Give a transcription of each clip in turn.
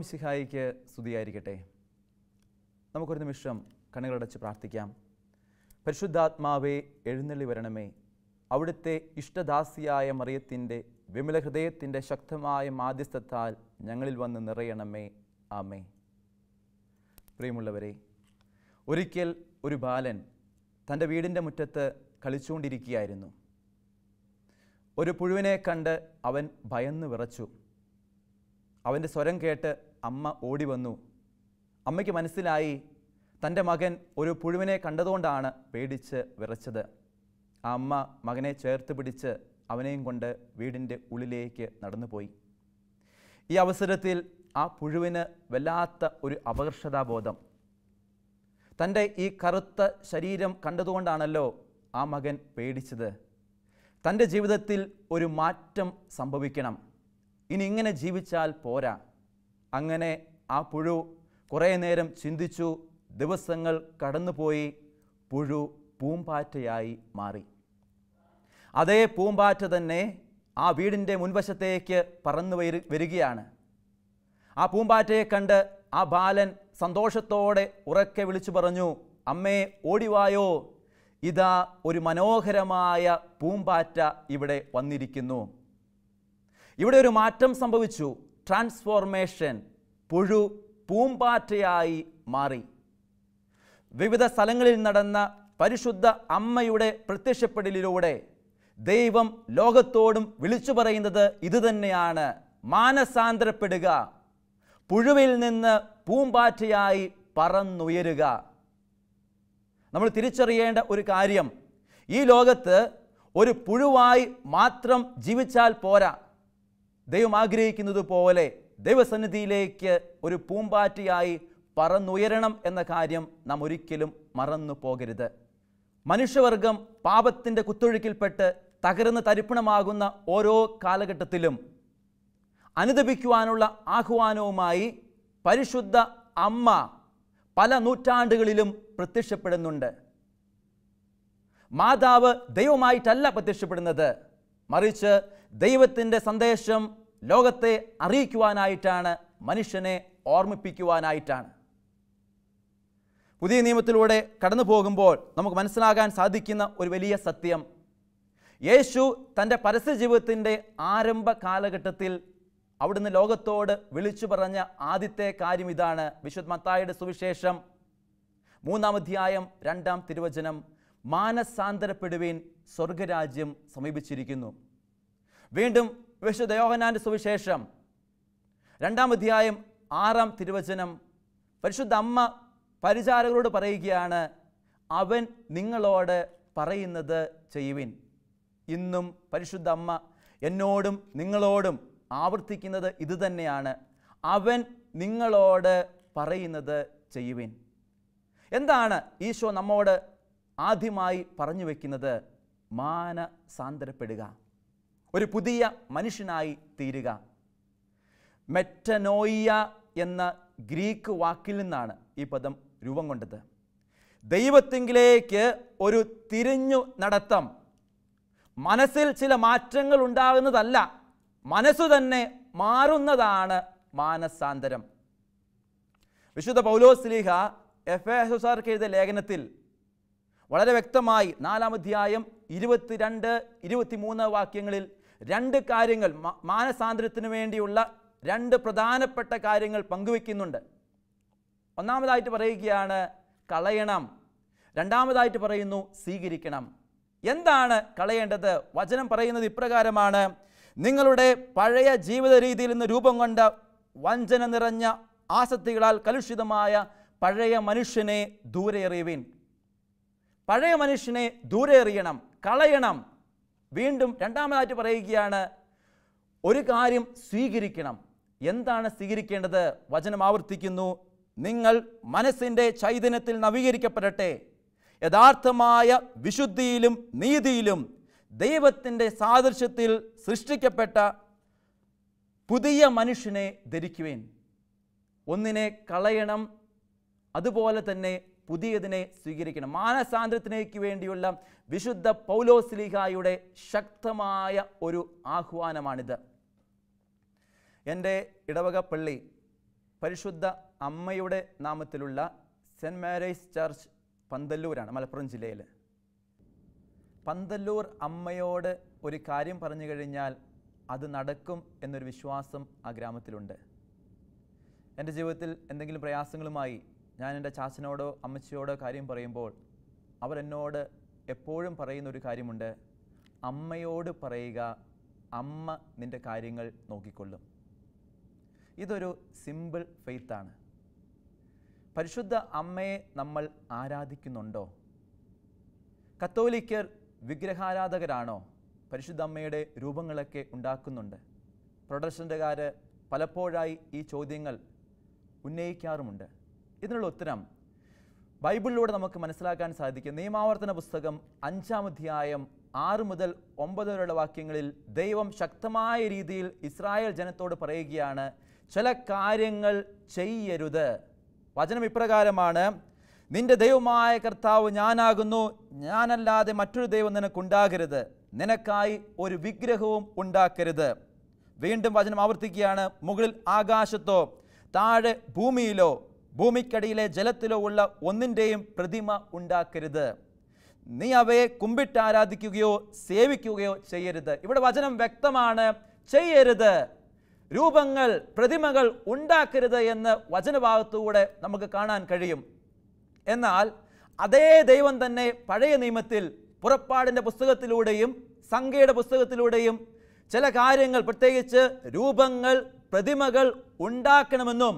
മിസിഹായിക്ക് സ്തുതിയായിരിക്കട്ടെ നമുക്കൊരു നിമിഷം കണ്ണുകളടച്ച് പ്രാർത്ഥിക്കാം പരിശുദ്ധാത്മാവേ എഴുന്നള്ളി വരണമേ അവിടുത്തെ ഇഷ്ടദാസിയായ മറിയത്തിൻ്റെ വിമല ഹൃദയത്തിൻ്റെ ശക്തമായ മാധ്യസ്ഥത്താൽ ഞങ്ങളിൽ വന്ന് നിറയണമേ ആമേ പ്രിയമുള്ളവരെ ഒരിക്കൽ ഒരു ബാലൻ തൻ്റെ വീടിൻ്റെ മുറ്റത്ത് കളിച്ചുകൊണ്ടിരിക്കുകയായിരുന്നു ഒരു പുഴുവിനെ കണ്ട് അവൻ ഭയന്ന് വിറച്ചു അവൻ്റെ സ്വരം കേട്ട് അമ്മ ഓടി വന്നു അമ്മയ്ക്ക് മനസ്സിലായി തൻ്റെ മകൻ ഒരു പുഴുവിനെ കണ്ടതുകൊണ്ടാണ് പേടിച്ച് വിറച്ചത് ആ അമ്മ മകനെ ചേർത്ത് പിടിച്ച് അവനെയും കൊണ്ട് വീടിൻ്റെ ഉള്ളിലേക്ക് നടന്നുപോയി ഈ അവസരത്തിൽ ആ പുഴുവിന് വല്ലാത്ത ഒരു അപകർഷതാബോധം തൻ്റെ ഈ കറുത്ത ശരീരം കണ്ടതുകൊണ്ടാണല്ലോ ആ മകൻ പേടിച്ചത് തൻ്റെ ജീവിതത്തിൽ ഒരു മാറ്റം സംഭവിക്കണം ഇനി ഇങ്ങനെ ജീവിച്ചാൽ പോരാ അങ്ങനെ ആ പുഴു കുറേ നേരം ചിന്തിച്ചു ദിവസങ്ങൾ കടന്നുപോയി പുഴു പൂമ്പാറ്റയായി മാറി അതേ പൂമ്പാറ്റ തന്നെ ആ വീടിൻ്റെ മുൻവശത്തേക്ക് പറന്നു വരികയാണ് ആ പൂമ്പാറ്റയെ കണ്ട് ആ ബാലൻ സന്തോഷത്തോടെ ഉറക്കെ വിളിച്ചു പറഞ്ഞു അമ്മേ ഓടിവായോ ഇതാ ഒരു മനോഹരമായ പൂമ്പാറ്റ ഇവിടെ വന്നിരിക്കുന്നു ഇവിടെ ഒരു മാറ്റം സംഭവിച്ചു ട്രാൻസ്ഫോർമേഷൻ പുഴു പൂമ്പാറ്റയായി മാറി വിവിധ സ്ഥലങ്ങളിൽ നടന്ന പരിശുദ്ധ അമ്മയുടെ പ്രത്യക്ഷപ്പെടലിലൂടെ ദൈവം ലോകത്തോടും വിളിച്ചു പറയുന്നത് ഇതുതന്നെയാണ് മാനസാന്തരപ്പെടുക പുഴുവിൽ നിന്ന് പൂമ്പാറ്റയായി പറന്നുയരുക നമ്മൾ തിരിച്ചറിയേണ്ട ഒരു കാര്യം ഈ ലോകത്ത് ഒരു പുഴുവായി മാത്രം ജീവിച്ചാൽ പോരാ ദൈവം ആഗ്രഹിക്കുന്നത് പോലെ ദൈവസന്നിധിയിലേക്ക് ഒരു പൂമ്പാറ്റയായി പറന്നുയരണം എന്ന കാര്യം നാം ഒരിക്കലും മറന്നു പോകരുത് മനുഷ്യവർഗം പാപത്തിൻ്റെ കുത്തൊഴുക്കിൽപ്പെട്ട് തകർന്ന് തരിപ്പണമാകുന്ന ഓരോ കാലഘട്ടത്തിലും അനുദപിക്കുവാനുള്ള ആഹ്വാനവുമായി പരിശുദ്ധ അമ്മ പല നൂറ്റാണ്ടുകളിലും പ്രത്യക്ഷപ്പെടുന്നുണ്ട് മാതാവ് ദൈവമായിട്ടല്ല പ്രത്യക്ഷപ്പെടുന്നത് മറിച്ച് ദൈവത്തിൻ്റെ സന്ദേശം ലോകത്തെ അറിയിക്കുവാനായിട്ടാണ് മനുഷ്യനെ ഓർമ്മിപ്പിക്കുവാനായിട്ടാണ് പുതിയ നിയമത്തിലൂടെ കടന്നു പോകുമ്പോൾ നമുക്ക് മനസ്സിലാകാൻ സാധിക്കുന്ന ഒരു വലിയ സത്യം യേശു തൻ്റെ പരസ്യജീവിതത്തിൻ്റെ ആരംഭ കാലഘട്ടത്തിൽ അവിടുന്ന് ലോകത്തോട് വിളിച്ചു പറഞ്ഞ ആദ്യത്തെ കാര്യം ഇതാണ് വിശുദ്ധ മത്തായുടെ സുവിശേഷം മൂന്നാം അധ്യായം രണ്ടാം തിരുവചനം മാനസാന്തരപ്പെടുവേൻ സ്വർഗരാജ്യം സമീപിച്ചിരിക്കുന്നു വീണ്ടും വിശുദ്ധ സുവിശേഷം രണ്ടാം അധ്യായം ആറാം തിരുവചനം പരിശുദ്ധ അമ്മ പരിചാരകരോട് പറയുകയാണ് അവൻ നിങ്ങളോട് പറയുന്നത് ചെയ്യുവിൻ ഇന്നും പരിശുദ്ധ അമ്മ എന്നോടും നിങ്ങളോടും ആവർത്തിക്കുന്നത് ഇതുതന്നെയാണ് അവൻ നിങ്ങളോട് പറയുന്നത് ചെയ്യുവിൻ എന്താണ് ഈശോ നമ്മോട് ആദ്യമായി പറഞ്ഞു വയ്ക്കുന്നത് മാന ഒരു പുതിയ മനുഷ്യനായി തീരുക മെറ്റനോയിയ എന്ന ഗ്രീക്ക് വാക്കിൽ നിന്നാണ് ഈ പദം രൂപം കൊണ്ടത് ദൈവത്തിങ്കിലേക്ക് ഒരു തിരിഞ്ഞു നടത്തം മനസ്സിൽ ചില മാറ്റങ്ങൾ ഉണ്ടാകുന്നതല്ല മനസ്സു തന്നെ മാറുന്നതാണ് മാനസാന്തരം വിശുദ്ധ പൗലോസ്ലീഹ എഫ് എസ് എഴുതിയ ലേഖനത്തിൽ വളരെ വ്യക്തമായി നാലാമധ്യായം ഇരുപത്തിരണ്ട് ഇരുപത്തിമൂന്ന് വാക്യങ്ങളിൽ രണ്ട് കാര്യങ്ങൾ മാനസാന്തരത്തിന് വേണ്ടിയുള്ള രണ്ട് പ്രധാനപ്പെട്ട കാര്യങ്ങൾ പങ്കുവെക്കുന്നുണ്ട് ഒന്നാമതായിട്ട് പറയുകയാണ് കളയണം രണ്ടാമതായിട്ട് പറയുന്നു സ്വീകരിക്കണം എന്താണ് കളയേണ്ടത് വചനം പറയുന്നത് ഇപ്രകാരമാണ് നിങ്ങളുടെ പഴയ ജീവിത രീതിയിൽ നിന്ന് രൂപം കൊണ്ട വഞ്ചന നിറഞ്ഞ ആസക്തികളാൽ കലുഷിതമായ പഴയ മനുഷ്യനെ ദൂരെ എറിയുവിൻ പഴയ മനുഷ്യനെ ദൂരെ എറിയണം കളയണം വീണ്ടും രണ്ടാമതായിട്ട് പറയുകയാണ് ഒരു കാര്യം സ്വീകരിക്കണം എന്താണ് സ്വീകരിക്കേണ്ടത് വചനം ആവർത്തിക്കുന്നു നിങ്ങൾ മനസ്സിൻ്റെ ചൈതന്യത്തിൽ നവീകരിക്കപ്പെടട്ടെ യഥാർത്ഥമായ വിശുദ്ധിയിലും നീതിയിലും ദൈവത്തിൻ്റെ സാദൃശ്യത്തിൽ സൃഷ്ടിക്കപ്പെട്ട പുതിയ മനുഷ്യനെ ധരിക്കുവേൻ ഒന്നിനെ കളയണം അതുപോലെ തന്നെ പുതിയതിനെ സ്വീകരിക്കണം മാനസാന്തരത്തിലേക്ക് വേണ്ടിയുള്ള വിശുദ്ധ പൗലോസ്ലിഹായുടെ ശക്തമായ ഒരു ആഹ്വാനമാണിത് എൻ്റെ ഇടവക പള്ളി പരിശുദ്ധ അമ്മയുടെ നാമത്തിലുള്ള സെൻറ്റ് മാരീസ് ചർച്ച് പന്തല്ലൂരാണ് മലപ്പുറം ജില്ലയിൽ പന്തല്ലൂർ അമ്മയോട് ഒരു കാര്യം പറഞ്ഞു കഴിഞ്ഞാൽ അത് നടക്കും എന്നൊരു വിശ്വാസം ആ ഗ്രാമത്തിലുണ്ട് എൻ്റെ ജീവിതത്തിൽ എന്തെങ്കിലും പ്രയാസങ്ങളുമായി ഞാൻ എൻ്റെ ചാച്ചനോടോ അമ്മച്ചിയോടോ കാര്യം പറയുമ്പോൾ അവർ എന്നോട് എപ്പോഴും പറയുന്ന ഒരു കാര്യമുണ്ട് അമ്മയോട് പറയുക അമ്മ നിൻ്റെ കാര്യങ്ങൾ നോക്കിക്കൊള്ളും ഇതൊരു സിമ്പിൾ ഫെയ്ത്താണ് പരിശുദ്ധ അമ്മയെ നമ്മൾ ആരാധിക്കുന്നുണ്ടോ കത്തോലിക്കർ വിഗ്രഹാരാധകരാണോ പരിശുദ്ധ അമ്മയുടെ രൂപങ്ങളൊക്കെ ഉണ്ടാക്കുന്നുണ്ട് പ്രൊട്ടസ്റ്റൻ്റുകാർ പലപ്പോഴായി ഈ ചോദ്യങ്ങൾ ഉന്നയിക്കാറുമുണ്ട് ഇതിനുള്ള ഉത്തരം ബൈബിളിലൂടെ നമുക്ക് മനസ്സിലാക്കാൻ സാധിക്കും നിയമാവർത്തന പുസ്തകം അഞ്ചാം അധ്യായം ആറ് മുതൽ ഒമ്പത് വരെയുള്ള വാക്യങ്ങളിൽ ദൈവം ശക്തമായ രീതിയിൽ ഇസ്രായേൽ ജനത്തോട് പറയുകയാണ് ചില കാര്യങ്ങൾ ചെയ്യരുത് വചനം ഇപ്രകാരമാണ് നിന്റെ ദൈവമായ കർത്താവ് ഞാനാകുന്നു ഞാനല്ലാതെ മറ്റൊരു ദൈവം നിനക്കുണ്ടാകരുത് നിനക്കായി ഒരു വിഗ്രഹവും ഉണ്ടാക്കരുത് വീണ്ടും വചനം ആവർത്തിക്കുകയാണ് മുകളിൽ ആകാശത്തോ താഴെ ഭൂമിയിലോ ഭൂമിക്കടിയിലെ ജലത്തിലോ ഉള്ള ഒന്നിൻ്റെയും പ്രതിമ ഉണ്ടാക്കരുത് നീ അവയെ കുമ്പിട്ട് ആരാധിക്കുകയോ സേവിക്കുകയോ ചെയ്യരുത് ഇവിടെ വചനം വ്യക്തമാണ് ചെയ്യരുത് രൂപങ്ങൾ പ്രതിമകൾ ഉണ്ടാക്കരുത് എന്ന് വചനഭാഗത്തുകൂടെ നമുക്ക് കാണാൻ കഴിയും എന്നാൽ അതേ ദൈവം തന്നെ പഴയ നിയമത്തിൽ പുറപ്പാടിൻ്റെ പുസ്തകത്തിലൂടെയും സംഖ്യയുടെ പുസ്തകത്തിലൂടെയും ചില കാര്യങ്ങൾ പ്രത്യേകിച്ച് രൂപങ്ങൾ പ്രതിമകൾ ഉണ്ടാക്കണമെന്നും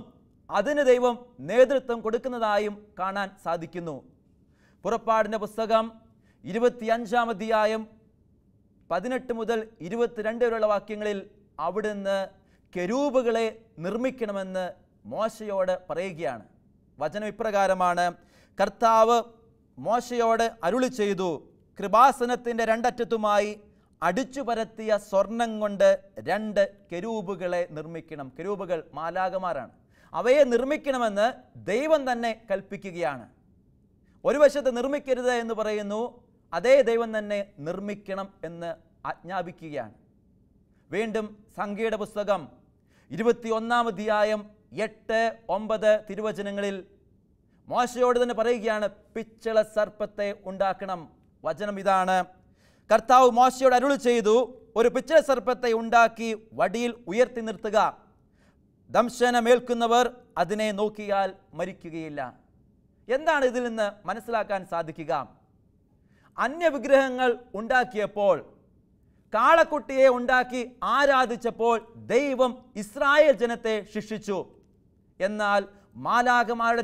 അതിന് ദൈവം നേതൃത്വം കൊടുക്കുന്നതായും കാണാൻ സാധിക്കുന്നു പുറപ്പാടിൻ്റെ പുസ്തകം ഇരുപത്തിയഞ്ചാം അധ്യായം പതിനെട്ട് മുതൽ ഇരുപത്തിരണ്ട് വരെയുള്ള വാക്യങ്ങളിൽ അവിടുന്ന് കെരൂപുകളെ നിർമ്മിക്കണമെന്ന് മോശയോട് പറയുകയാണ് വചനം ഇപ്രകാരമാണ് കർത്താവ് മോശയോട് അരുളി ചെയ്തു കൃപാസനത്തിൻ്റെ രണ്ടറ്റത്തുമായി അടിച്ചു പരത്തിയ സ്വർണം കൊണ്ട് രണ്ട് കെരൂപുകളെ നിർമ്മിക്കണം കെരൂപുകൾ മാലാകമാരാണ് അവയെ നിർമ്മിക്കണമെന്ന് ദൈവം തന്നെ കൽപ്പിക്കുകയാണ് ഒരു വശത്ത് നിർമ്മിക്കരുത് എന്ന് പറയുന്നു അതേ ദൈവം തന്നെ നിർമ്മിക്കണം എന്ന് ആജ്ഞാപിക്കുകയാണ് വീണ്ടും സംഖ്യയുടെ പുസ്തകം ഇരുപത്തി ഒന്നാം അധ്യായം എട്ട് ഒമ്പത് തിരുവചനങ്ങളിൽ മോശയോട് തന്നെ പറയുകയാണ് പിച്ചള സർപ്പത്തെ ഉണ്ടാക്കണം വചനം ഇതാണ് കർത്താവ് മോശയോട് അരുളി ചെയ്തു ഒരു പിച്ചള സർപ്പത്തെ ഉണ്ടാക്കി വടിയിൽ ഉയർത്തി നിർത്തുക ദംശനമേൽക്കുന്നവർ അതിനെ നോക്കിയാൽ മരിക്കുകയില്ല എന്താണ് ഇതിൽ നിന്ന് മനസ്സിലാക്കാൻ സാധിക്കുക അന്യവിഗ്രഹങ്ങൾ ഉണ്ടാക്കിയപ്പോൾ കാളക്കുട്ടിയെ ഉണ്ടാക്കി ആരാധിച്ചപ്പോൾ ദൈവം ഇസ്രായേൽ ജനത്തെ ശിക്ഷിച്ചു എന്നാൽ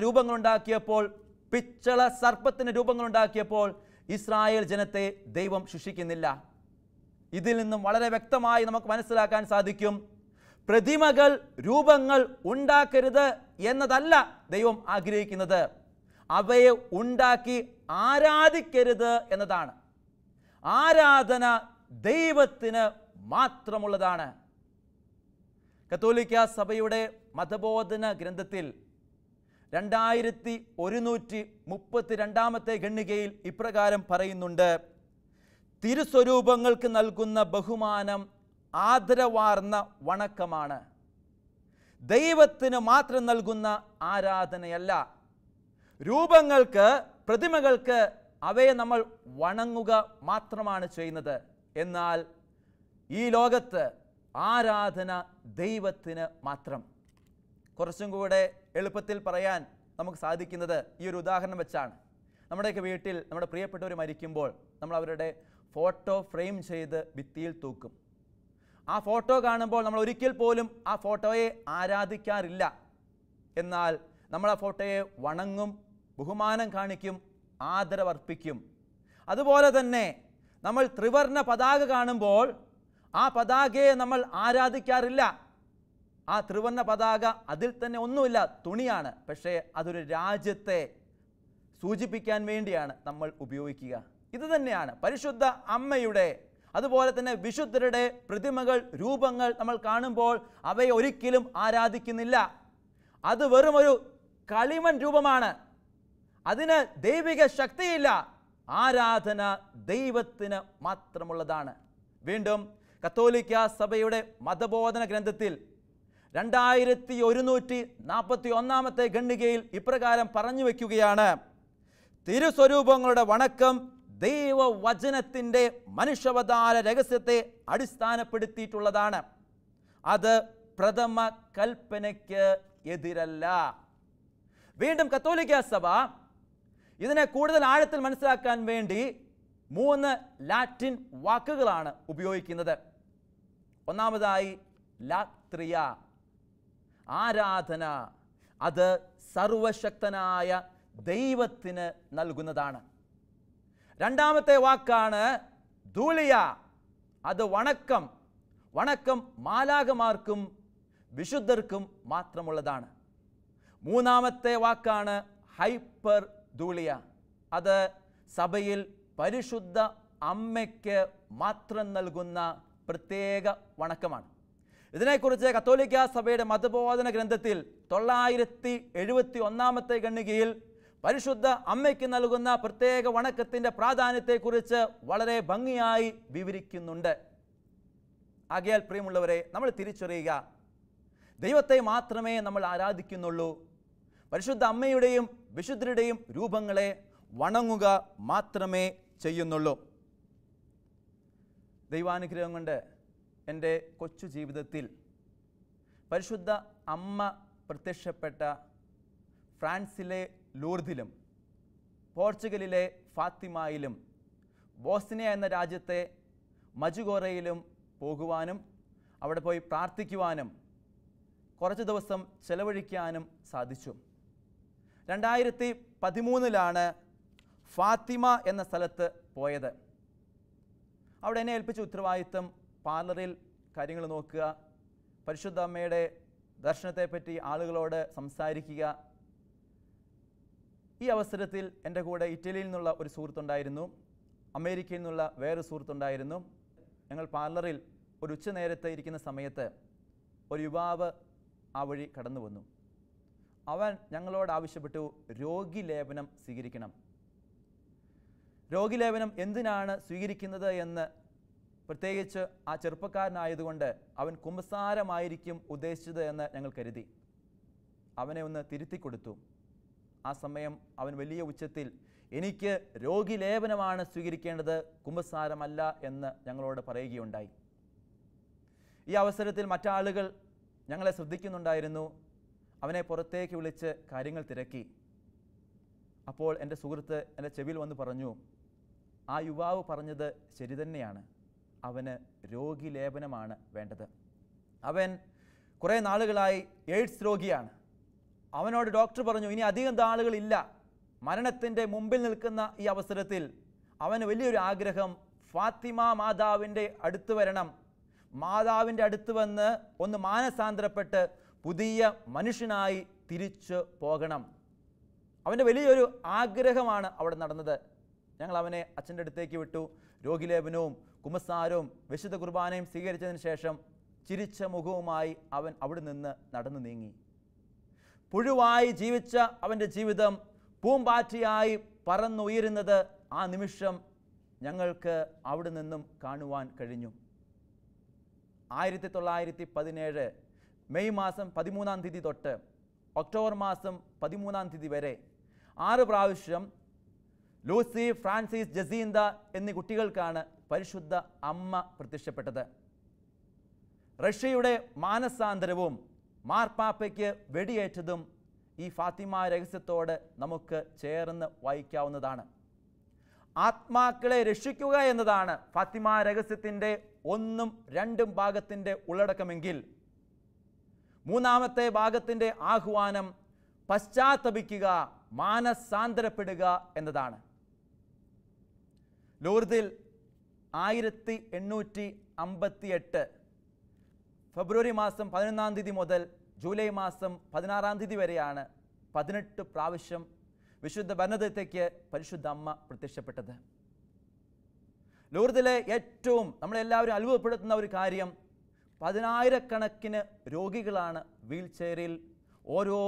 രൂപങ്ങൾ ഉണ്ടാക്കിയപ്പോൾ പിച്ചള സർപ്പത്തിൻ്റെ ഉണ്ടാക്കിയപ്പോൾ ഇസ്രായേൽ ജനത്തെ ദൈവം ശിക്ഷിക്കുന്നില്ല ഇതിൽ നിന്നും വളരെ വ്യക്തമായി നമുക്ക് മനസ്സിലാക്കാൻ സാധിക്കും പ്രതിമകൾ രൂപങ്ങൾ ഉണ്ടാക്കരുത് എന്നതല്ല ദൈവം ആഗ്രഹിക്കുന്നത് അവയെ ഉണ്ടാക്കി ആരാധിക്കരുത് എന്നതാണ് ആരാധന ദൈവത്തിന് മാത്രമുള്ളതാണ് കത്തോലിക്ക സഭയുടെ മതബോധന ഗ്രന്ഥത്തിൽ രണ്ടായിരത്തി ഒരുന്നൂറ്റി മുപ്പത്തി രണ്ടാമത്തെ ഗണ്ണികയിൽ ഇപ്രകാരം പറയുന്നുണ്ട് തിരുസ്വരൂപങ്ങൾക്ക് നൽകുന്ന ബഹുമാനം ആദരവാർന്ന വണക്കമാണ് ദൈവത്തിന് മാത്രം നൽകുന്ന ആരാധനയല്ല രൂപങ്ങൾക്ക് പ്രതിമകൾക്ക് അവയെ നമ്മൾ വണങ്ങുക മാത്രമാണ് ചെയ്യുന്നത് എന്നാൽ ഈ ലോകത്ത് ആരാധന ദൈവത്തിന് മാത്രം കുറച്ചും കൂടെ എളുപ്പത്തിൽ പറയാൻ നമുക്ക് സാധിക്കുന്നത് ഈ ഒരു ഉദാഹരണം വെച്ചാണ് നമ്മുടെയൊക്കെ വീട്ടിൽ നമ്മുടെ പ്രിയപ്പെട്ടവർ മരിക്കുമ്പോൾ നമ്മൾ അവരുടെ ഫോട്ടോ ഫ്രെയിം ചെയ്ത് ഭിത്തിയിൽ തൂക്കും ആ ഫോട്ടോ കാണുമ്പോൾ നമ്മൾ ഒരിക്കൽ പോലും ആ ഫോട്ടോയെ ആരാധിക്കാറില്ല എന്നാൽ നമ്മൾ ആ ഫോട്ടോയെ വണങ്ങും ബഹുമാനം കാണിക്കും ആദരവർപ്പിക്കും അതുപോലെ തന്നെ നമ്മൾ ത്രിവർണ പതാക കാണുമ്പോൾ ആ പതാകയെ നമ്മൾ ആരാധിക്കാറില്ല ആ ത്രിവർണ പതാക അതിൽ തന്നെ ഒന്നുമില്ല തുണിയാണ് പക്ഷേ അതൊരു രാജ്യത്തെ സൂചിപ്പിക്കാൻ വേണ്ടിയാണ് നമ്മൾ ഉപയോഗിക്കുക ഇത് തന്നെയാണ് പരിശുദ്ധ അമ്മയുടെ അതുപോലെ തന്നെ വിശുദ്ധരുടെ പ്രതിമകൾ രൂപങ്ങൾ നമ്മൾ കാണുമ്പോൾ അവയെ ഒരിക്കലും ആരാധിക്കുന്നില്ല അത് വെറും ഒരു കളിമൺ രൂപമാണ് അതിന് ദൈവിക ശക്തിയില്ല ആരാധന ദൈവത്തിന് മാത്രമുള്ളതാണ് വീണ്ടും കത്തോലിക്ക സഭയുടെ മതബോധന ഗ്രന്ഥത്തിൽ രണ്ടായിരത്തി ഒരുന്നൂറ്റി നാൽപ്പത്തി ഒന്നാമത്തെ ഖണ്ഡികയിൽ ഇപ്രകാരം പറഞ്ഞു വയ്ക്കുകയാണ് തിരുസ്വരൂപങ്ങളുടെ വണക്കം ദൈവവചനത്തിൻ്റെ മനുഷ്യവതാര രഹസ്യത്തെ അടിസ്ഥാനപ്പെടുത്തിയിട്ടുള്ളതാണ് അത് പ്രഥമ കൽപ്പനയ്ക്ക് എതിരല്ല വീണ്ടും കത്തോലിക്ക സഭ ഇതിനെ കൂടുതൽ ആഴത്തിൽ മനസ്സിലാക്കാൻ വേണ്ടി മൂന്ന് ലാറ്റിൻ വാക്കുകളാണ് ഉപയോഗിക്കുന്നത് ഒന്നാമതായി ലാത്രിയ ആരാധന അത് സർവശക്തനായ ദൈവത്തിന് നൽകുന്നതാണ് രണ്ടാമത്തെ വാക്കാണ് ധൂളിയ അത് വണക്കം വണക്കം മാലാകമാർക്കും വിശുദ്ധർക്കും മാത്രമുള്ളതാണ് മൂന്നാമത്തെ വാക്കാണ് ഹൈപ്പർ ധൂളിയ അത് സഭയിൽ പരിശുദ്ധ അമ്മയ്ക്ക് മാത്രം നൽകുന്ന പ്രത്യേക വണക്കമാണ് ഇതിനെക്കുറിച്ച് കത്തോലിക്ക സഭയുടെ മതബോധന ഗ്രന്ഥത്തിൽ തൊള്ളായിരത്തി എഴുപത്തി ഒന്നാമത്തെ ഗണ്ണികയിൽ പരിശുദ്ധ അമ്മയ്ക്ക് നൽകുന്ന പ്രത്യേക വണക്കത്തിൻ്റെ പ്രാധാന്യത്തെക്കുറിച്ച് വളരെ ഭംഗിയായി വിവരിക്കുന്നുണ്ട് ആകയാൽ പ്രിയമുള്ളവരെ നമ്മൾ തിരിച്ചറിയുക ദൈവത്തെ മാത്രമേ നമ്മൾ ആരാധിക്കുന്നുള്ളൂ പരിശുദ്ധ അമ്മയുടെയും വിശുദ്ധരുടെയും രൂപങ്ങളെ വണങ്ങുക മാത്രമേ ചെയ്യുന്നുള്ളൂ ദൈവാനുഗ്രഹം കൊണ്ട് എൻ്റെ കൊച്ചു ജീവിതത്തിൽ പരിശുദ്ധ അമ്മ പ്രത്യക്ഷപ്പെട്ട ഫ്രാൻസിലെ ലൂർദിലും പോർച്ചുഗലിലെ ഫാത്തിമയിലും ബോസ്നിയ എന്ന രാജ്യത്തെ മജുഗോറയിലും പോകുവാനും അവിടെ പോയി പ്രാർത്ഥിക്കുവാനും കുറച്ച് ദിവസം ചെലവഴിക്കാനും സാധിച്ചു രണ്ടായിരത്തി പതിമൂന്നിലാണ് ഫാത്തിമ എന്ന സ്ഥലത്ത് പോയത് അവിടെ എന്നെ ഏൽപ്പിച്ച ഉത്തരവാദിത്തം പാർലറിൽ കാര്യങ്ങൾ നോക്കുക പരിശുദ്ധ അമ്മയുടെ ദർശനത്തെപ്പറ്റി ആളുകളോട് സംസാരിക്കുക ഈ അവസരത്തിൽ എൻ്റെ കൂടെ ഇറ്റലിയിൽ നിന്നുള്ള ഒരു സുഹൃത്തുണ്ടായിരുന്നു അമേരിക്കയിൽ നിന്നുള്ള വേറൊരു സുഹൃത്തുണ്ടായിരുന്നു ഞങ്ങൾ പാർലറിൽ ഒരു ഉച്ച നേരത്തെ ഇരിക്കുന്ന സമയത്ത് ഒരു യുവാവ് ആ വഴി കടന്നു വന്നു അവൻ ഞങ്ങളോട് ആവശ്യപ്പെട്ടു രോഗിലേപനം സ്വീകരിക്കണം രോഗിലേപനം എന്തിനാണ് സ്വീകരിക്കുന്നത് എന്ന് പ്രത്യേകിച്ച് ആ ചെറുപ്പക്കാരനായതുകൊണ്ട് അവൻ കുമ്പസാരമായിരിക്കും ഉദ്ദേശിച്ചത് എന്ന് ഞങ്ങൾ കരുതി അവനെ ഒന്ന് തിരുത്തി കൊടുത്തു ആ സമയം അവൻ വലിയ ഉച്ചത്തിൽ എനിക്ക് രോഗിലേപനമാണ് സ്വീകരിക്കേണ്ടത് കുമ്പസാരമല്ല എന്ന് ഞങ്ങളോട് പറയുകയുണ്ടായി ഈ അവസരത്തിൽ മറ്റാളുകൾ ഞങ്ങളെ ശ്രദ്ധിക്കുന്നുണ്ടായിരുന്നു അവനെ പുറത്തേക്ക് വിളിച്ച് കാര്യങ്ങൾ തിരക്കി അപ്പോൾ എൻ്റെ സുഹൃത്ത് എൻ്റെ ചെവിയിൽ വന്ന് പറഞ്ഞു ആ യുവാവ് പറഞ്ഞത് ശരി തന്നെയാണ് അവന് രോഗിലേപനമാണ് വേണ്ടത് അവൻ കുറേ നാളുകളായി എയ്ഡ്സ് രോഗിയാണ് അവനോട് ഡോക്ടർ പറഞ്ഞു ഇനി അധികം താളുകളില്ല മരണത്തിൻ്റെ മുമ്പിൽ നിൽക്കുന്ന ഈ അവസരത്തിൽ അവന് വലിയൊരു ആഗ്രഹം ഫാത്തിമ മാതാവിൻ്റെ അടുത്ത് വരണം മാതാവിൻ്റെ അടുത്ത് വന്ന് ഒന്ന് മാനസാന്തരപ്പെട്ട് പുതിയ മനുഷ്യനായി തിരിച്ചു പോകണം അവൻ്റെ വലിയൊരു ആഗ്രഹമാണ് അവിടെ നടന്നത് ഞങ്ങൾ അവനെ അച്ഛൻ്റെ അടുത്തേക്ക് വിട്ടു രോഗിലേപനവും കുമസാരവും വിശുദ്ധ കുർബാനയും സ്വീകരിച്ചതിന് ശേഷം ചിരിച്ച മുഖവുമായി അവൻ അവിടെ നിന്ന് നടന്നു നീങ്ങി പുഴുവായി ജീവിച്ച അവൻ്റെ ജീവിതം പൂമ്പാറ്റിയായി പറന്നുയരുന്നത് ആ നിമിഷം ഞങ്ങൾക്ക് അവിടെ നിന്നും കാണുവാൻ കഴിഞ്ഞു ആയിരത്തി തൊള്ളായിരത്തി പതിനേഴ് മെയ് മാസം പതിമൂന്നാം തീയതി തൊട്ട് ഒക്ടോബർ മാസം പതിമൂന്നാം തീയതി വരെ ആറ് പ്രാവശ്യം ലൂസി ഫ്രാൻസിസ് ജസീന്ത എന്നീ കുട്ടികൾക്കാണ് പരിശുദ്ധ അമ്മ പ്രത്യക്ഷപ്പെട്ടത് റഷ്യയുടെ മാനസാന്തരവും മാർപ്പാപ്പയ്ക്ക് വെടിയേറ്റതും ഈ ഫാത്തിമ രഹസ്യത്തോട് നമുക്ക് ചേർന്ന് വായിക്കാവുന്നതാണ് ആത്മാക്കളെ രക്ഷിക്കുക എന്നതാണ് ഫാത്തിമ രഹസ്യത്തിൻ്റെ ഒന്നും രണ്ടും ഭാഗത്തിൻ്റെ ഉള്ളടക്കമെങ്കിൽ മൂന്നാമത്തെ ഭാഗത്തിൻ്റെ ആഹ്വാനം പശ്ചാത്തപിക്കുക മാനസാന്തരപ്പെടുക എന്നതാണ് ലൂർദിൽ ആയിരത്തി എണ്ണൂറ്റി അമ്പത്തി എട്ട് ഫെബ്രുവരി മാസം പതിനൊന്നാം തീയതി മുതൽ ജൂലൈ മാസം പതിനാറാം തീയതി വരെയാണ് പതിനെട്ട് പ്രാവശ്യം വിശുദ്ധ ഭരണദത്തേക്ക് പരിശുദ്ധ അമ്മ പ്രത്യക്ഷപ്പെട്ടത് ലൂർദിലെ ഏറ്റവും നമ്മളെല്ലാവരും അത്ഭുതപ്പെടുത്തുന്ന ഒരു കാര്യം പതിനായിരക്കണക്കിന് രോഗികളാണ് വീൽ ചെയറിൽ ഓരോ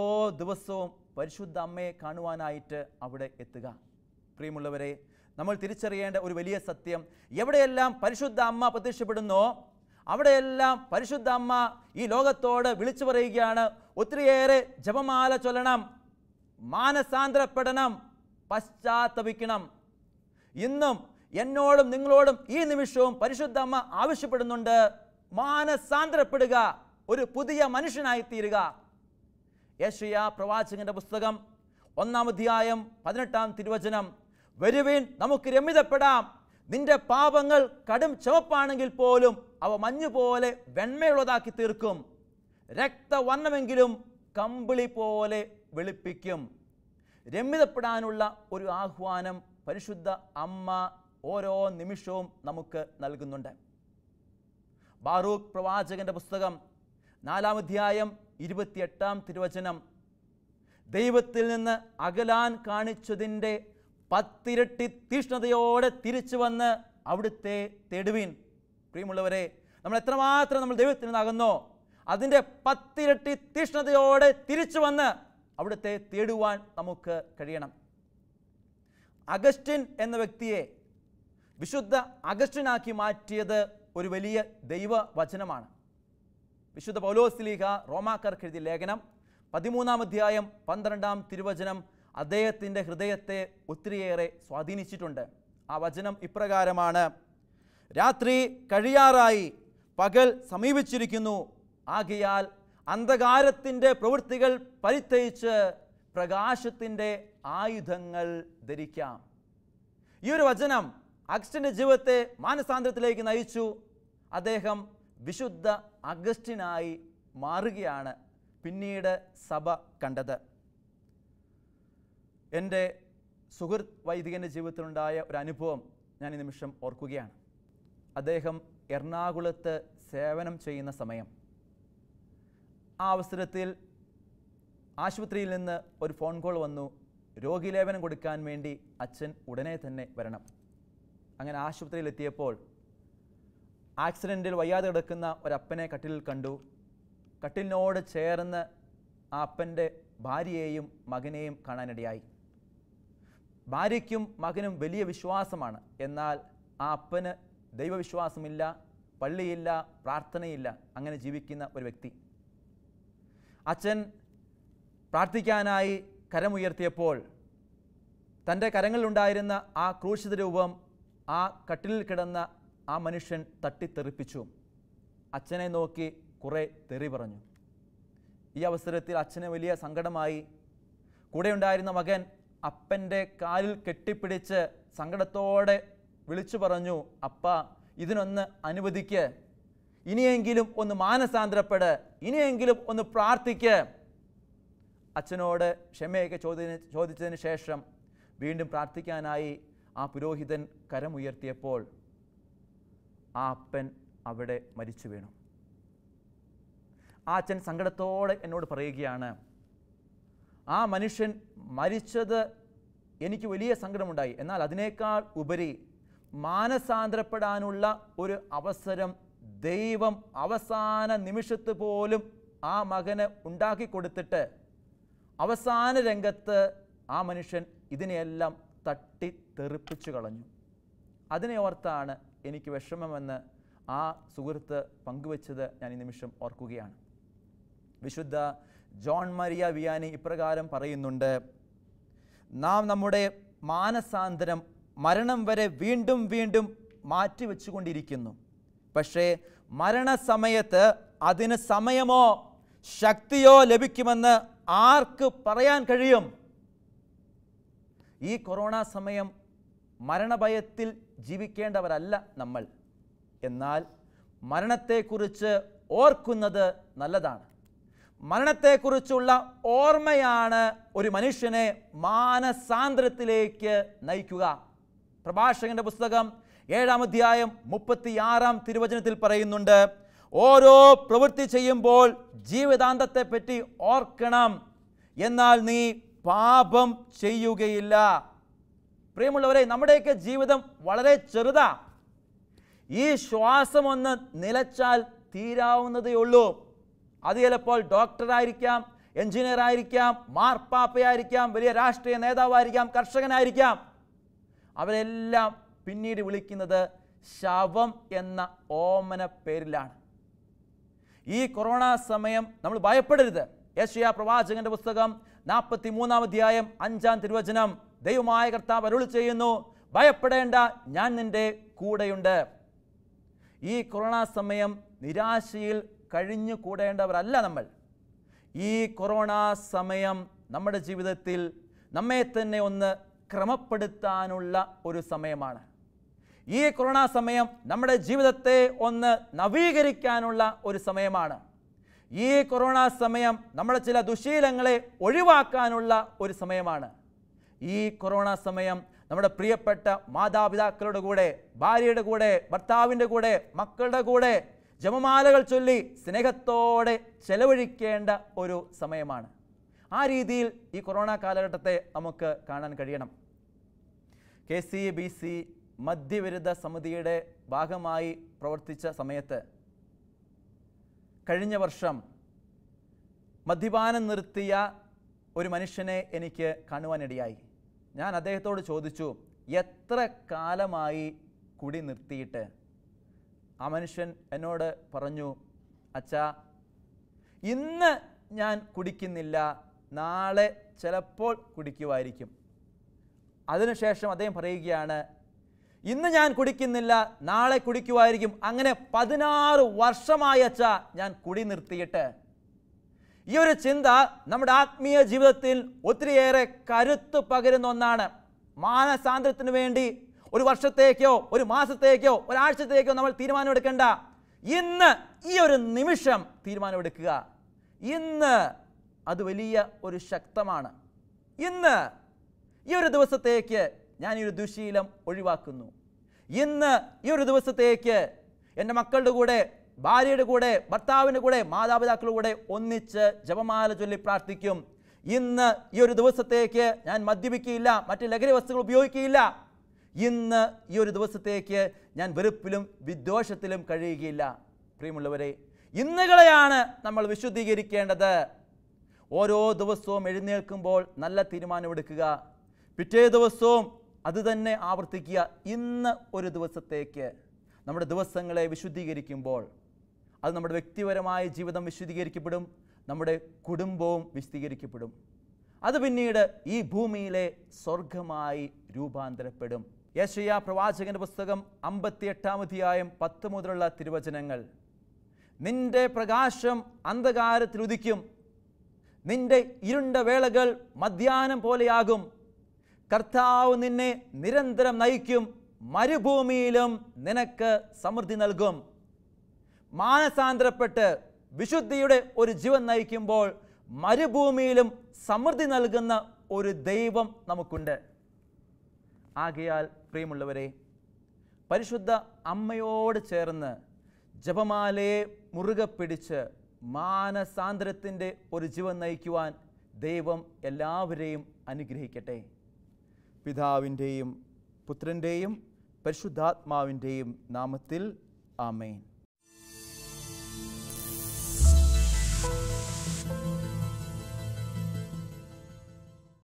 ദിവസവും പരിശുദ്ധ അമ്മയെ കാണുവാനായിട്ട് അവിടെ എത്തുക പ്രിയമുള്ളവരെ നമ്മൾ തിരിച്ചറിയേണ്ട ഒരു വലിയ സത്യം എവിടെയെല്ലാം പരിശുദ്ധ അമ്മ പ്രത്യക്ഷപ്പെടുന്നോ അവിടെയെല്ലാം പരിശുദ്ധ അമ്മ ഈ ലോകത്തോട് വിളിച്ചു പറയുകയാണ് ഒത്തിരിയേറെ ജപമാല ചൊല്ലണം മാനസാന്തരപ്പെടണം പശ്ചാത്തപിക്കണം ഇന്നും എന്നോടും നിങ്ങളോടും ഈ നിമിഷവും പരിശുദ്ധ അമ്മ ആവശ്യപ്പെടുന്നുണ്ട് മാനസാന്തരപ്പെടുക ഒരു പുതിയ മനുഷ്യനായി തീരുക യേശയ പ്രവാചകന്റെ പുസ്തകം ഒന്നാം അധ്യായം പതിനെട്ടാം തിരുവചനം വരുവിൻ നമുക്ക് രമ്യതപ്പെടാം നിന്റെ പാപങ്ങൾ കടും ചുവപ്പാണെങ്കിൽ പോലും അവ മഞ്ഞു പോലെ വെണ്മയുള്ളതാക്കി തീർക്കും രക്തവർണ്ണമെങ്കിലും കമ്പിളി പോലെ വെളുപ്പിക്കും രമ്യതപ്പെടാനുള്ള ഒരു ആഹ്വാനം പരിശുദ്ധ അമ്മ ഓരോ നിമിഷവും നമുക്ക് നൽകുന്നുണ്ട് ബാറൂഖ് പ്രവാചകന്റെ പുസ്തകം നാലാം അധ്യായം ഇരുപത്തിയെട്ടാം തിരുവചനം ദൈവത്തിൽ നിന്ന് അകലാൻ കാണിച്ചതിൻ്റെ പത്തിരട്ടി തീഷ്ണതയോടെ തിരിച്ചു വന്ന് അവിടുത്തെ തെടുവിൻ പ്രിയമുള്ളവരെ നമ്മൾ എത്രമാത്രം നമ്മൾ ദൈവത്തിന് നകുന്നോ അതിൻ്റെ പത്തിരട്ടി തീഷ്ണതയോടെ തിരിച്ചു വന്ന് അവിടുത്തെ തേടുവാൻ നമുക്ക് കഴിയണം അഗസ്റ്റിൻ എന്ന വ്യക്തിയെ വിശുദ്ധ അഗസ്റ്റിനാക്കി മാറ്റിയത് ഒരു വലിയ ദൈവവചനമാണ് വിശുദ്ധ പൗലോസ്ലീഹ റോമാക്കാർക്ക് എഴുതിയ ലേഖനം പതിമൂന്നാം അധ്യായം പന്ത്രണ്ടാം തിരുവചനം അദ്ദേഹത്തിൻ്റെ ഹൃദയത്തെ ഒത്തിരിയേറെ സ്വാധീനിച്ചിട്ടുണ്ട് ആ വചനം ഇപ്രകാരമാണ് രാത്രി കഴിയാറായി പകൽ സമീപിച്ചിരിക്കുന്നു ആകയാൽ അന്ധകാരത്തിൻ്റെ പ്രവൃത്തികൾ പരിത്തയിച്ച് പ്രകാശത്തിൻ്റെ ആയുധങ്ങൾ ധരിക്കാം ഈ ഒരു വചനം അഗസ്റ്റിൻ്റെ ജീവിതത്തെ മാനസാന്തരത്തിലേക്ക് നയിച്ചു അദ്ദേഹം വിശുദ്ധ അഗസ്റ്റിനായി മാറുകയാണ് പിന്നീട് സഭ കണ്ടത് എൻ്റെ സുഹൃത്ത് വൈദികൻ്റെ ജീവിതത്തിലുണ്ടായ ഒരു അനുഭവം ഞാൻ ഈ നിമിഷം ഓർക്കുകയാണ് അദ്ദേഹം എറണാകുളത്ത് സേവനം ചെയ്യുന്ന സമയം ആ അവസരത്തിൽ ആശുപത്രിയിൽ നിന്ന് ഒരു ഫോൺ കോൾ വന്നു രോഗിലേപനം കൊടുക്കാൻ വേണ്ടി അച്ഛൻ ഉടനെ തന്നെ വരണം അങ്ങനെ എത്തിയപ്പോൾ ആക്സിഡൻറ്റിൽ വയ്യാതെ കിടക്കുന്ന ഒരപ്പനെ കട്ടിലിൽ കണ്ടു കട്ടിലിനോട് ചേർന്ന് ആ അപ്പൻ്റെ ഭാര്യയെയും മകനെയും കാണാനിടയായി ഭാര്യയ്ക്കും മകനും വലിയ വിശ്വാസമാണ് എന്നാൽ ആ അപ്പന് ദൈവവിശ്വാസമില്ല പള്ളിയില്ല പ്രാർത്ഥനയില്ല അങ്ങനെ ജീവിക്കുന്ന ഒരു വ്യക്തി അച്ഛൻ പ്രാർത്ഥിക്കാനായി കരമുയർത്തിയപ്പോൾ തൻ്റെ കരങ്ങളിലുണ്ടായിരുന്ന ആ ക്രൂശിത രൂപം ആ കട്ടിലിൽ കിടന്ന ആ മനുഷ്യൻ തട്ടിത്തെറിപ്പിച്ചു അച്ഛനെ നോക്കി കുറേ തെറി പറഞ്ഞു ഈ അവസരത്തിൽ അച്ഛന് വലിയ സങ്കടമായി കൂടെയുണ്ടായിരുന്ന മകൻ അപ്പൻ്റെ കാലിൽ കെട്ടിപ്പിടിച്ച് സങ്കടത്തോടെ വിളിച്ചു പറഞ്ഞു അപ്പ ഇതിനൊന്ന് അനുവദിക്ക് ഇനിയെങ്കിലും ഒന്ന് മാനസാന്തരപ്പെട് ഇനിയെങ്കിലും ഒന്ന് പ്രാർത്ഥിക്ക് അച്ഛനോട് ക്ഷമയൊക്കെ ചോദ്യ ചോദിച്ചതിന് ശേഷം വീണ്ടും പ്രാർത്ഥിക്കാനായി ആ പുരോഹിതൻ കരമുയർത്തിയപ്പോൾ ആ അപ്പൻ അവിടെ മരിച്ചു വീണു ആ അച്ഛൻ സങ്കടത്തോടെ എന്നോട് പറയുകയാണ് ആ മനുഷ്യൻ മരിച്ചത് എനിക്ക് വലിയ സങ്കടമുണ്ടായി എന്നാൽ അതിനേക്കാൾ ഉപരി മാനസാന്തരപ്പെടാനുള്ള ഒരു അവസരം ദൈവം അവസാന നിമിഷത്ത് പോലും ആ മകന് ഉണ്ടാക്കി കൊടുത്തിട്ട് അവസാന രംഗത്ത് ആ മനുഷ്യൻ ഇതിനെയെല്ലാം തട്ടി തെറിപ്പിച്ചു കളഞ്ഞു അതിനെ ഓർത്താണ് എനിക്ക് വിഷമമെന്ന് ആ സുഹൃത്ത് പങ്കുവച്ചത് ഞാൻ ഈ നിമിഷം ഓർക്കുകയാണ് വിശുദ്ധ ജോൺ മരിയ വിയാനി ഇപ്രകാരം പറയുന്നുണ്ട് നാം നമ്മുടെ മാനസാന്തരം മരണം വരെ വീണ്ടും വീണ്ടും മാറ്റി വെച്ചുകൊണ്ടിരിക്കുന്നു പക്ഷേ മരണസമയത്ത് അതിന് സമയമോ ശക്തിയോ ലഭിക്കുമെന്ന് ആർക്ക് പറയാൻ കഴിയും ഈ കൊറോണ സമയം മരണഭയത്തിൽ ജീവിക്കേണ്ടവരല്ല നമ്മൾ എന്നാൽ മരണത്തെക്കുറിച്ച് ഓർക്കുന്നത് നല്ലതാണ് മരണത്തെക്കുറിച്ചുള്ള ഓർമ്മയാണ് ഒരു മനുഷ്യനെ മാനസാന്തരത്തിലേക്ക് നയിക്കുക പ്രഭാഷകന്റെ പുസ്തകം ഏഴാം അധ്യായം മുപ്പത്തിയാറാം തിരുവചനത്തിൽ പറയുന്നുണ്ട് ഓരോ പ്രവൃത്തി ചെയ്യുമ്പോൾ ജീവിതാന്തത്തെ പറ്റി ഓർക്കണം എന്നാൽ നീ പാപം ചെയ്യുകയില്ല പ്രിയമുള്ളവരെ നമ്മുടെയൊക്കെ ജീവിതം വളരെ ചെറുതാ ഈ ശ്വാസം ഒന്ന് നിലച്ചാൽ തീരാവുന്നതേ ഉള്ളൂ അത് ചിലപ്പോൾ ഡോക്ടറായിരിക്കാം എഞ്ചിനീയർ ആയിരിക്കാം മാർപ്പാപ്പയായിരിക്കാം വലിയ രാഷ്ട്രീയ നേതാവായിരിക്കാം കർഷകനായിരിക്കാം അവരെല്ലാം പിന്നീട് വിളിക്കുന്നത് ശവം എന്ന ഓമന പേരിലാണ് ഈ കൊറോണ സമയം നമ്മൾ ഭയപ്പെടരുത് യേശയ പ്രവാചകന്റെ പുസ്തകം നാൽപ്പത്തി മൂന്നാം അധ്യായം അഞ്ചാം തിരുവചനം ദൈവമായ കർത്താവ് അരുൾ ചെയ്യുന്നു ഭയപ്പെടേണ്ട ഞാൻ നിൻ്റെ കൂടെയുണ്ട് ഈ കൊറോണ സമയം നിരാശയിൽ കഴിഞ്ഞു കൂടേണ്ടവരല്ല നമ്മൾ ഈ കൊറോണ സമയം നമ്മുടെ ജീവിതത്തിൽ നമ്മെ തന്നെ ഒന്ന് ക്രമപ്പെടുത്താനുള്ള ഒരു സമയമാണ് ഈ കൊറോണ സമയം നമ്മുടെ ജീവിതത്തെ ഒന്ന് നവീകരിക്കാനുള്ള ഒരു സമയമാണ് ഈ കൊറോണ സമയം നമ്മുടെ ചില ദുശീലങ്ങളെ ഒഴിവാക്കാനുള്ള ഒരു സമയമാണ് ഈ കൊറോണ സമയം നമ്മുടെ പ്രിയപ്പെട്ട മാതാപിതാക്കളുടെ കൂടെ ഭാര്യയുടെ കൂടെ ഭർത്താവിൻ്റെ കൂടെ മക്കളുടെ കൂടെ ജപമാലകൾ ചൊല്ലി സ്നേഹത്തോടെ ചെലവഴിക്കേണ്ട ഒരു സമയമാണ് ആ രീതിയിൽ ഈ കൊറോണ കാലഘട്ടത്തെ നമുക്ക് കാണാൻ കഴിയണം കെ സി ബി സി മദ്യവിരുദ്ധ സമിതിയുടെ ഭാഗമായി പ്രവർത്തിച്ച സമയത്ത് കഴിഞ്ഞ വർഷം മദ്യപാനം നിർത്തിയ ഒരു മനുഷ്യനെ എനിക്ക് കാണുവാനിടയായി ഞാൻ അദ്ദേഹത്തോട് ചോദിച്ചു എത്ര കാലമായി കുടി നിർത്തിയിട്ട് ആ മനുഷ്യൻ എന്നോട് പറഞ്ഞു അച്ഛാ ഇന്ന് ഞാൻ കുടിക്കുന്നില്ല നാളെ ചിലപ്പോൾ കുടിക്കുമായിരിക്കും അതിനുശേഷം അദ്ദേഹം പറയുകയാണ് ഇന്ന് ഞാൻ കുടിക്കുന്നില്ല നാളെ കുടിക്കുമായിരിക്കും അങ്ങനെ പതിനാറ് വർഷമായി അച്ഛ ഞാൻ കുടി നിർത്തിയിട്ട് ഈ ഒരു ചിന്ത നമ്മുടെ ആത്മീയ ജീവിതത്തിൽ ഒത്തിരിയേറെ കരുത്ത് പകരുന്ന ഒന്നാണ് മാനസാന്തരത്തിന് വേണ്ടി ഒരു വർഷത്തേക്കോ ഒരു മാസത്തേക്കോ ഒരാഴ്ചത്തേക്കോ നമ്മൾ തീരുമാനമെടുക്കേണ്ട ഇന്ന് ഈ ഒരു നിമിഷം തീരുമാനമെടുക്കുക ഇന്ന് അത് വലിയ ഒരു ശക്തമാണ് ഇന്ന് ഈ ഒരു ദിവസത്തേക്ക് ഞാൻ ഈ ഒരു ദുശീലം ഒഴിവാക്കുന്നു ഇന്ന് ഈ ഒരു ദിവസത്തേക്ക് എൻ്റെ മക്കളുടെ കൂടെ ഭാര്യയുടെ കൂടെ ഭർത്താവിൻ്റെ കൂടെ മാതാപിതാക്കളുടെ കൂടെ ഒന്നിച്ച് ജപമാല ചൊല്ലി പ്രാർത്ഥിക്കും ഇന്ന് ഈ ഒരു ദിവസത്തേക്ക് ഞാൻ മദ്യപിക്കുകയില്ല മറ്റ് ലഹരി വസ്തുക്കൾ ഉപയോഗിക്കുകയില്ല ഇന്ന് ഈ ഒരു ദിവസത്തേക്ക് ഞാൻ വെറുപ്പിലും വിദ്വേഷത്തിലും കഴിയുകയില്ല പ്രിയമുള്ളവരെ ഇന്നുകളെയാണ് നമ്മൾ വിശുദ്ധീകരിക്കേണ്ടത് ഓരോ ദിവസവും എഴുന്നേൽക്കുമ്പോൾ നല്ല തീരുമാനമെടുക്കുക പിറ്റേ ദിവസവും അത് തന്നെ ആവർത്തിക്കുക ഇന്ന് ഒരു ദിവസത്തേക്ക് നമ്മുടെ ദിവസങ്ങളെ വിശുദ്ധീകരിക്കുമ്പോൾ അത് നമ്മുടെ വ്യക്തിപരമായ ജീവിതം വിശുദ്ധീകരിക്കപ്പെടും നമ്മുടെ കുടുംബവും വിശുദ്ധീകരിക്കപ്പെടും അത് പിന്നീട് ഈ ഭൂമിയിലെ സ്വർഗമായി രൂപാന്തരപ്പെടും യശയ പ്രവാചകന്റെ പുസ്തകം അധ്യായം പത്ത് മുതലുള്ള തിരുവചനങ്ങൾ നിന്റെ പ്രകാശം അന്ധകാരത്തിൽ ഉദിക്കും നിന്റെ ഇരുണ്ട വേളകൾ മധ്യാനം പോലെയാകും കർത്താവ് നിന്നെ നിരന്തരം നയിക്കും മരുഭൂമിയിലും നിനക്ക് സമൃദ്ധി നൽകും മാനസാന്തരപ്പെട്ട് വിശുദ്ധിയുടെ ഒരു ജീവൻ നയിക്കുമ്പോൾ മരുഭൂമിയിലും സമൃദ്ധി നൽകുന്ന ഒരു ദൈവം നമുക്കുണ്ട് ആകയാൽ പ്രിയമുള്ളവരെ പരിശുദ്ധ അമ്മയോട് ചേർന്ന് ജപമാലയെ മുറുകെ പിടിച്ച് മാനസാന്തരത്തിൻ്റെ ഒരു ജീവൻ നയിക്കുവാൻ ദൈവം എല്ലാവരെയും അനുഗ്രഹിക്കട്ടെ പിതാവിൻ്റെയും പുത്രൻ്റെയും പരിശുദ്ധാത്മാവിൻ്റെയും നാമത്തിൽ ആമേൻ